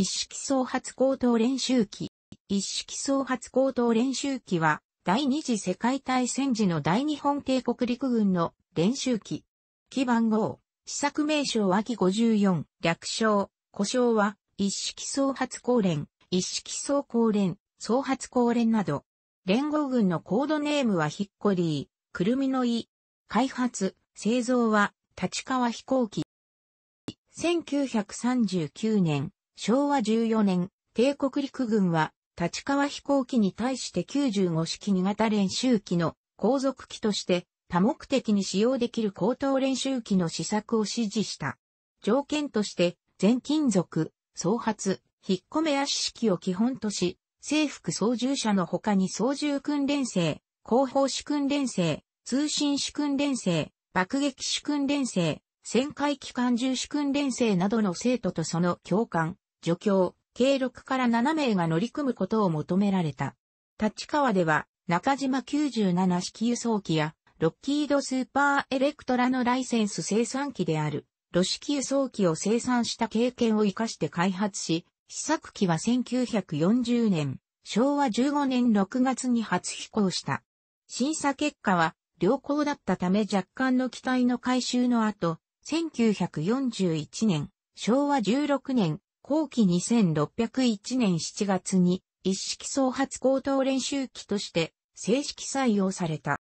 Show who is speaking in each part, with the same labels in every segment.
Speaker 1: 一式総発高等練習機。一式総発高等練習機は、第二次世界大戦時の大日本帝国陸軍の練習機。機番号、試作名称は機54、略称、故障は、一式総発高連、一式総高連、総発高連など。連合軍のコードネームはヒッコリー、くるみのイ。開発、製造は、立川飛行機。1939年、昭和14年、帝国陸軍は、立川飛行機に対して95式2型練習機の航続機として多目的に使用できる高等練習機の試作を指示した。条件として全金属、総発、引っ込め足式を基本とし、制服操縦者の他に操縦訓練生、後方士訓練生、通信士訓練生、爆撃士訓練生、旋回機関銃士訓練生などの生徒とその教官、助教、計6から7名が乗り組むことを求められた。立川では、中島97式輸送機や、ロッキードスーパーエレクトラのライセンス生産機である、ロシキ輸送機を生産した経験を活かして開発し、試作機は1940年、昭和15年6月に初飛行した。審査結果は、良好だったため若干の機体の回収の後、1941年、昭和16年、後期2601年7月に一式総発高等練習機として正式採用された。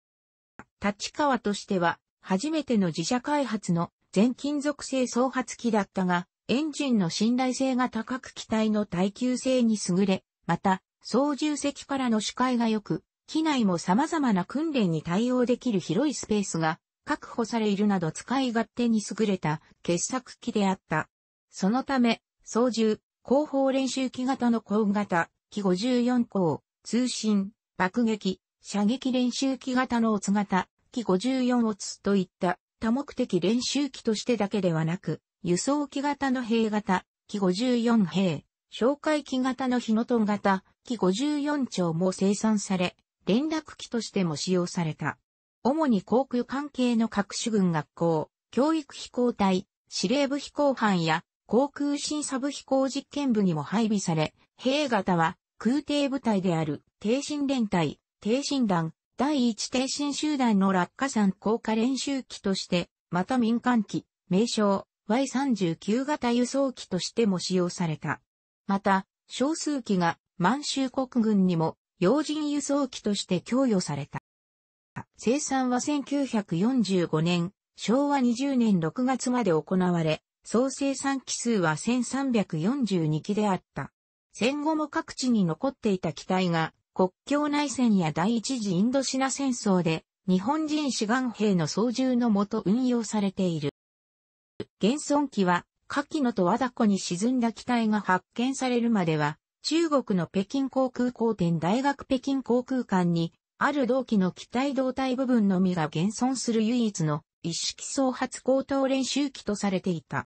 Speaker 1: 立川としては初めての自社開発の全金属製総発機だったが、エンジンの信頼性が高く機体の耐久性に優れ、また操縦席からの視界が良く、機内も様々な訓練に対応できる広いスペースが確保されるなど使い勝手に優れた傑作機であった。そのため、操縦、後方練習機型の後型、機54項、通信、爆撃、射撃練習機型のオツ型、機54オツといった多目的練習機としてだけではなく、輸送機型の兵型、機54兵、紹介機型の日のトン型、機54丁も生産され、連絡機としても使用された。主に航空関係の各種軍学校、教育飛行隊、司令部飛行班や航空新サブ飛行実験部にも配備され、兵型は空挺部隊である、低身連隊、低身団、第一低身集団の落下山降下練習機として、また民間機、名称 Y39 型輸送機としても使用された。また、少数機が満州国軍にも要人輸送機として供与された。生産は1945年、昭和20年6月まで行われ、総生産機数は1342機であった。戦後も各地に残っていた機体が、国境内戦や第一次インドシナ戦争で、日本人志願兵の操縦のもと運用されている。現存機は、記のと和田湖に沈んだ機体が発見されるまでは、中国の北京航空航店大学北京航空館に、ある同期の機体胴体部分のみが現存する唯一の一式総発高等練習機とされていた。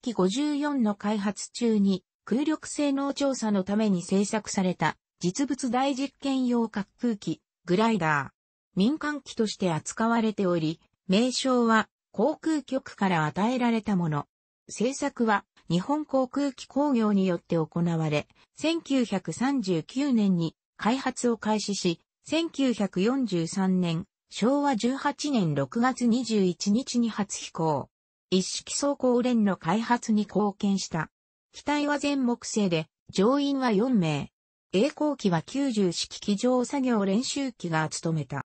Speaker 1: 機54の開発中に空力性能調査のために製作された実物大実験用滑空機、グライダー。民間機として扱われており、名称は航空局から与えられたもの。製作は日本航空機工業によって行われ、1939年に開発を開始し、1943年、昭和18年6月21日に初飛行。一式装甲連の開発に貢献した。機体は全木製で、乗員は4名。栄光機は90式機上作業練習機が務めた。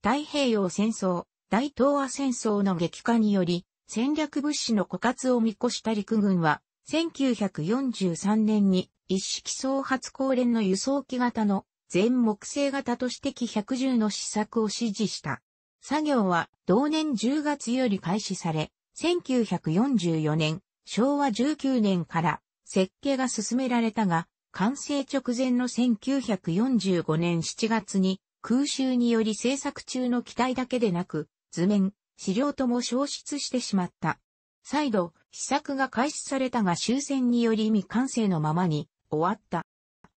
Speaker 1: 太平洋戦争、大東亜戦争の激化により、戦略物資の枯渇を見越した陸軍は、1943年に一式総発光連の輸送機型の全木製型として機110の試作を指示した。作業は同年10月より開始され、1944年、昭和19年から設計が進められたが、完成直前の1945年7月に空襲により制作中の機体だけでなく、図面、資料とも消失してしまった。再度、試作が開始されたが終戦により未完成のままに終わった。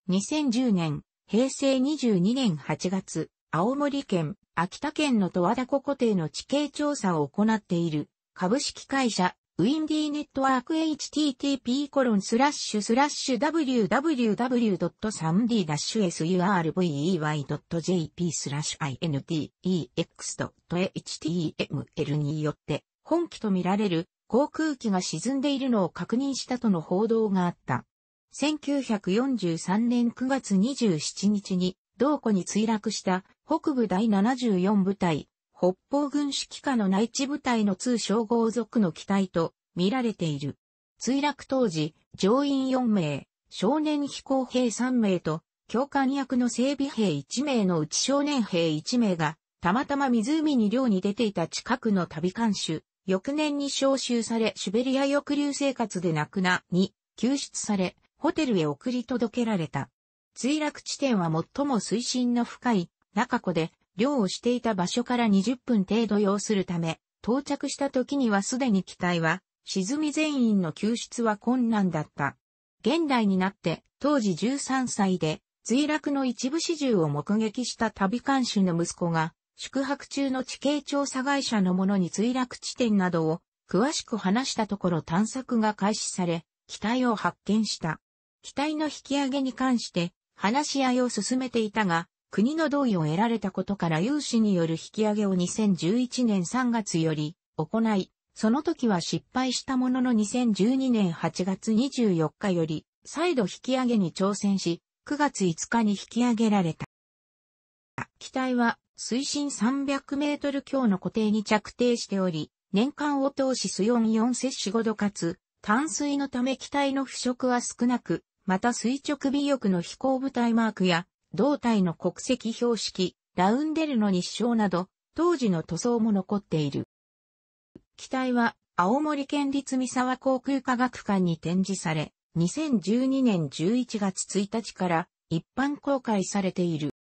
Speaker 1: 2010年、平成22年8月、青森県秋田県の十和田湖湖底の地形調査を行っている株式会社ウィンディネットワーク http コロンスラッシュスラッシュ www.3d-survey.jp スラッシュ index.html によって本機とみられる航空機が沈んでいるのを確認したとの報道があった。1943年9月27日に同湖に墜落した北部第74部隊、北方軍指揮下の内地部隊の通称豪族の機体と見られている。墜落当時、乗員4名、少年飛行兵3名と、教官役の整備兵1名のうち少年兵1名が、たまたま湖に漁に出ていた近くの旅監守、翌年に召集されシュベリア抑留生活で亡くな、に、救出され、ホテルへ送り届けられた。墜落地点は最も水深の深い中湖で漁をしていた場所から20分程度要するため、到着した時にはすでに機体は、沈み全員の救出は困難だった。現代になって当時13歳で墜落の一部始終を目撃した旅監視の息子が宿泊中の地形調査会社のものに墜落地点などを詳しく話したところ探索が開始され、機体を発見した。機体の引き上げに関して話し合いを進めていたが、国の同意を得られたことから有志による引き上げを2011年3月より行い、その時は失敗したものの2012年8月24日より再度引き上げに挑戦し、9月5日に引き上げられた。機体は水深300メートル強の固定に着底しており、年間を通し水温4摂氏5度かつ、淡水のため機体の腐食は少なく、また垂直尾翼の飛行部隊マークや胴体の国籍標識、ラウンデルの日照など、当時の塗装も残っている。機体は、青森県立三沢航空科学館に展示され、2012年11月1日から一般公開されている。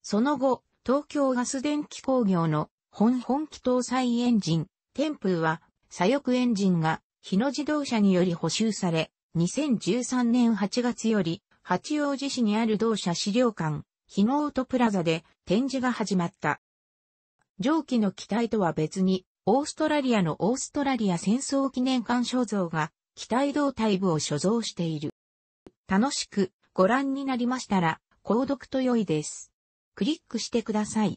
Speaker 1: その後、東京ガス電気工業の本本気搭載エンジン、天風は左翼エンジンが日野自動車により補修され、2013年8月より八王子市にある同社資料館、日のトプラザで展示が始まった。上記の機体とは別に、オーストラリアのオーストラリア戦争記念館所蔵が、機体胴体部を所蔵している。楽しくご覧になりましたら、購読と良いです。クリックしてください。